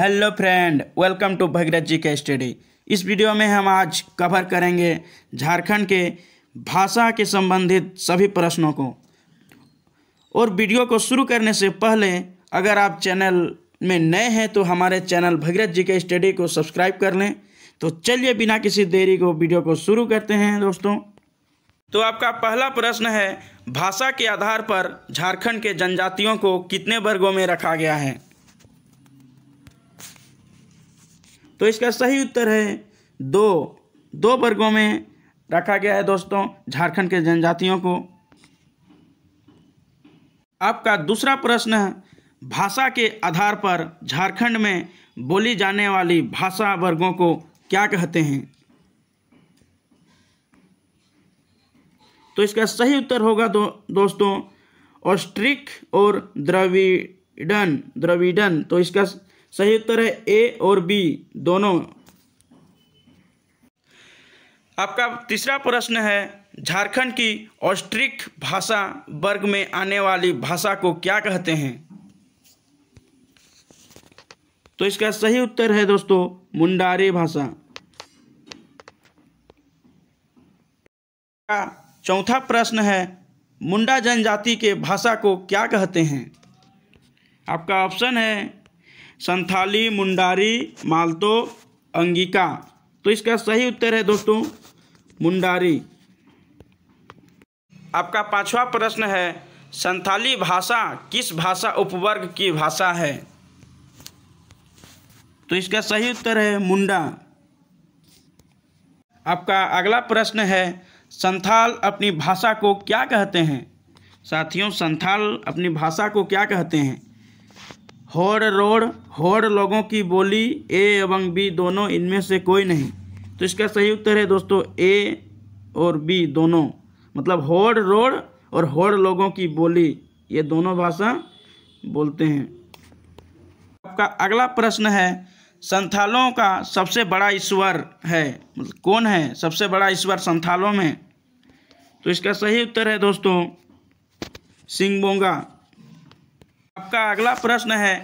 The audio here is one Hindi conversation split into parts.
hello friend welcome to Bhagirath ji के स्टडी इस वीडियो में हम आज कवर करेंगे झारखंड के भाषा के संबंधित सभी प्रश्नों को और वीडियो को शुरू करने से पहले अगर आप चैनल में नए हैं तो हमारे चैनल भगीरथ जी के स्टडी को सब्सक्राइब कर लें तो चलिए बिना किसी देरी को वीडियो को शुरू करते हैं दोस्तों तो आपका पहला प्रश्न है भाषा के आधार पर झारखंड के जनजातियों को कितने वर्गों में रखा गया है तो इसका सही उत्तर है दो दो वर्गों में रखा गया है दोस्तों झारखंड के जनजातियों को आपका दूसरा प्रश्न भाषा के आधार पर झारखंड में बोली जाने वाली भाषा वर्गों को क्या कहते हैं तो इसका सही उत्तर होगा दो, दोस्तों ऑस्ट्रिक और द्रविडन द्रविडन तो इसका सही उत्तर है ए और बी दोनों आपका तीसरा प्रश्न है झारखंड की ऑस्ट्रिक भाषा वर्ग में आने वाली भाषा को क्या कहते हैं तो इसका सही उत्तर है दोस्तों मुंडारी भाषा का चौथा प्रश्न है मुंडा जनजाति के भाषा को क्या कहते हैं आपका ऑप्शन है संथाली मुंडारी मालतो अंगिका तो इसका सही उत्तर है दोस्तों मुंडारी आपका पांचवा प्रश्न है संथाली भाषा किस भाषा उपवर्ग की भाषा है तो इसका सही उत्तर है मुंडा आपका अगला प्रश्न है संथाल अपनी भाषा को क्या कहते हैं साथियों संथाल अपनी भाषा को क्या कहते हैं होड़ रोड़ होड़ लोगों की बोली ए एवं बी दोनों इनमें से कोई नहीं तो इसका सही उत्तर है दोस्तों ए और बी दोनों मतलब होड़ रोड़ और होड़ लोगों की बोली ये दोनों भाषा बोलते हैं आपका अगला प्रश्न है संथालों का सबसे बड़ा ईश्वर है मतलब कौन है सबसे बड़ा ईश्वर संथालों में तो इसका सही उत्तर है दोस्तों सिंगबोंगा आपका अगला प्रश्न है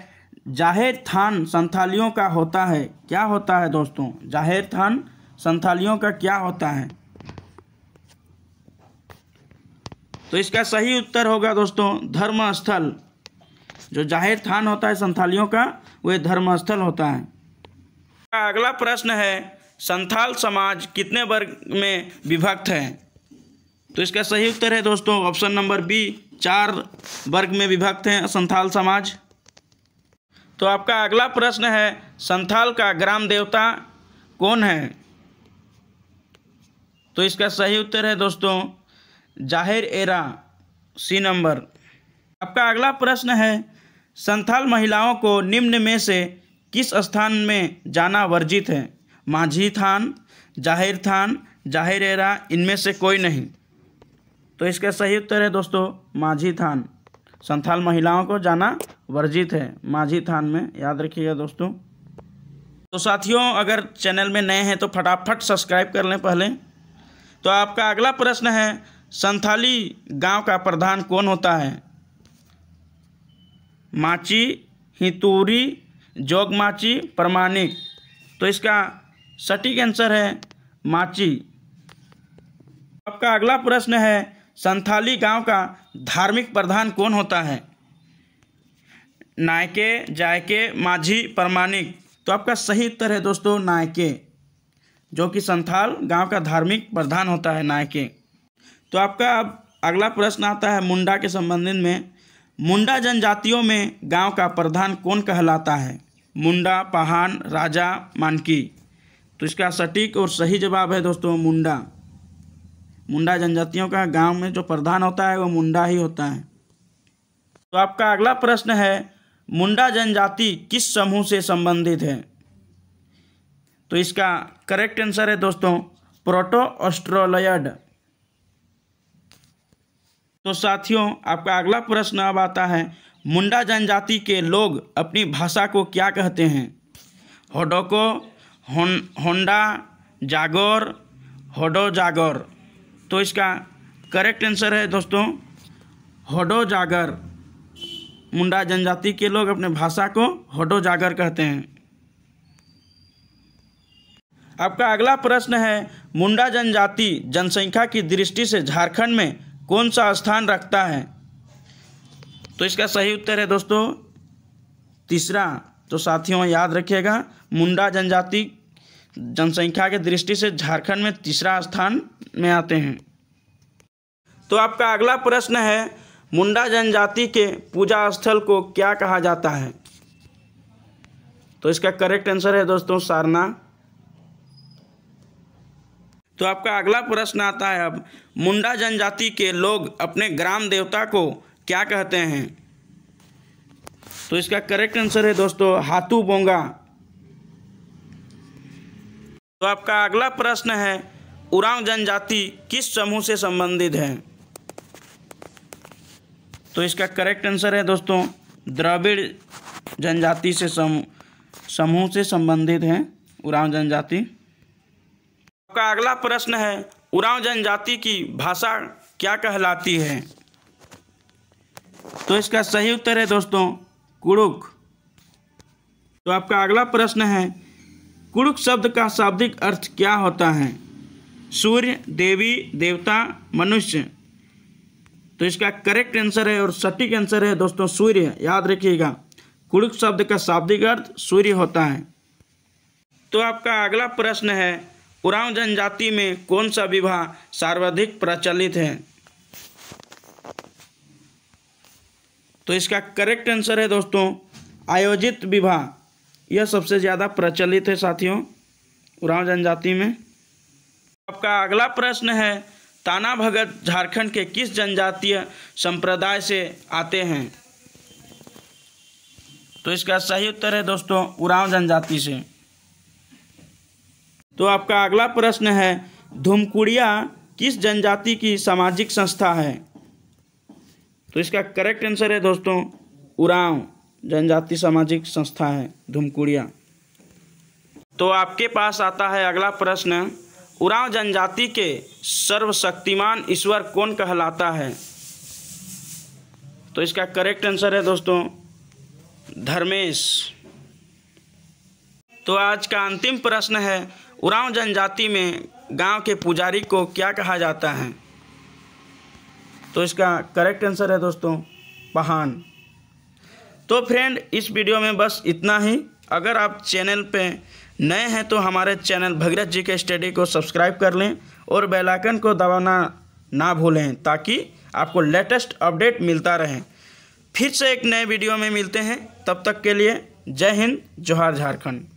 जाहिर थान संथालियों का होता है क्या होता है दोस्तों जाहिर थान संथालियों का क्या होता है तो इसका सही उत्तर होगा दोस्तों धर्मस्थल जो जाहिर थान होता है संथालियों का वह धर्मस्थल होता है अगला प्रश्न है संथाल समाज कितने वर्ग में विभक्त है तो इसका सही उत्तर है दोस्तों ऑप्शन नंबर बी चार वर्ग में विभक्त हैं संथाल समाज तो आपका अगला प्रश्न है संथाल का ग्राम देवता कौन है तो इसका सही उत्तर है दोस्तों जाहिर एरा सी नंबर आपका अगला प्रश्न है संथाल महिलाओं को निम्न में से किस स्थान में जाना वर्जित है माझी थान जाहिर थान जाहिर एरा इनमें से कोई नहीं तो इसका सही उत्तर है दोस्तों माझी थान संथाल महिलाओं को जाना वर्जित है माझी थान में याद रखिएगा दोस्तों तो साथियों अगर चैनल में नए हैं तो फटाफट सब्सक्राइब कर लें पहले तो आपका अगला प्रश्न है संथाली गांव का प्रधान कौन होता है माची हितूरी जोगमाची प्रमाणिक तो इसका सटीक आंसर है माची आपका अगला प्रश्न है संथाली गांव का धार्मिक प्रधान कौन होता है नायके जायके माझी प्रमाणिक तो आपका सही उत्तर है दोस्तों नायके जो कि संथाल गांव का धार्मिक प्रधान होता है नायके तो आपका अब अगला प्रश्न आता है मुंडा के संबंधित में मुंडा जनजातियों में गांव का प्रधान कौन कहलाता है मुंडा पहान राजा मानकी तो इसका सटीक और सही जवाब है दोस्तों मुंडा मुंडा जनजातियों का गांव में जो प्रधान होता है वो मुंडा ही होता है तो आपका अगला प्रश्न है मुंडा जनजाति किस समूह से संबंधित है तो इसका करेक्ट आंसर है दोस्तों प्रोटो ऑस्ट्रोलयड तो साथियों आपका अगला प्रश्न अब आता है मुंडा जनजाति के लोग अपनी भाषा को क्या कहते हैं होडोको होंडा जागोर होडो जागोर तो इसका करेक्ट आंसर है दोस्तों हडो जागर मुंडा जनजाति के लोग अपने भाषा को हडो जागर कहते हैं आपका अगला प्रश्न है मुंडा जनजाति जनसंख्या की दृष्टि से झारखंड में कौन सा स्थान रखता है तो इसका सही उत्तर है दोस्तों तीसरा तो साथियों याद रखिएगा मुंडा जनजाति जनसंख्या के दृष्टि से झारखंड में तीसरा स्थान में आते हैं तो आपका अगला प्रश्न है मुंडा जनजाति के पूजा स्थल को क्या कहा जाता है तो इसका करेक्ट आंसर है दोस्तों सारना तो आपका अगला प्रश्न आता है अब मुंडा जनजाति के लोग अपने ग्राम देवता को क्या कहते हैं तो इसका करेक्ट आंसर है दोस्तों हाथू बोंगा तो आपका अगला प्रश्न है उरांग जनजाति किस समूह से संबंधित है तो इसका करेक्ट आंसर है दोस्तों द्रविड़ जनजाति से समूह से संबंधित है उरांव जनजाति आपका अगला प्रश्न है उरांव जनजाति की भाषा क्या कहलाती है तो इसका सही उत्तर है दोस्तों कुड़ुक तो आपका अगला प्रश्न है कुड़ुक शब्द का शाब्दिक अर्थ क्या होता है सूर्य देवी देवता मनुष्य तो इसका करेक्ट आंसर है और सटीक आंसर है दोस्तों सूर्य याद रखिएगा कुड़ुक शब्द का शाब्दिक अर्थ सूर्य होता है तो आपका अगला प्रश्न है उरांव जनजाति में कौन सा विवाह सर्वाधिक प्रचलित है तो इसका करेक्ट आंसर है दोस्तों आयोजित विवाह यह सबसे ज़्यादा प्रचलित है साथियों उरांव जनजाति में आपका अगला प्रश्न है ताना भगत झारखंड के किस जनजातीय संप्रदाय से आते हैं तो इसका सही उत्तर है दोस्तों उरांव जनजाति से तो आपका अगला प्रश्न है धूमकुड़िया किस जनजाति की सामाजिक संस्था है तो इसका करेक्ट आंसर है दोस्तों उरांव जनजाति सामाजिक संस्था है धूमकुड़िया तो आपके पास आता है अगला प्रश्न उरांव जनजाति के सर्वशक्तिमान ईश्वर कौन कहलाता है तो इसका करेक्ट आंसर है दोस्तों धर्मेश तो आज का अंतिम प्रश्न है उरांव जनजाति में गांव के पुजारी को क्या कहा जाता है तो इसका करेक्ट आंसर है दोस्तों पहान तो फ्रेंड इस वीडियो में बस इतना ही अगर आप चैनल पे नए हैं तो हमारे चैनल भगीरथ जी के स्टडी को सब्सक्राइब कर लें और बेल आइकन को दबाना ना भूलें ताकि आपको लेटेस्ट अपडेट मिलता रहे फिर से एक नए वीडियो में मिलते हैं तब तक के लिए जय हिंद जोहार झारखंड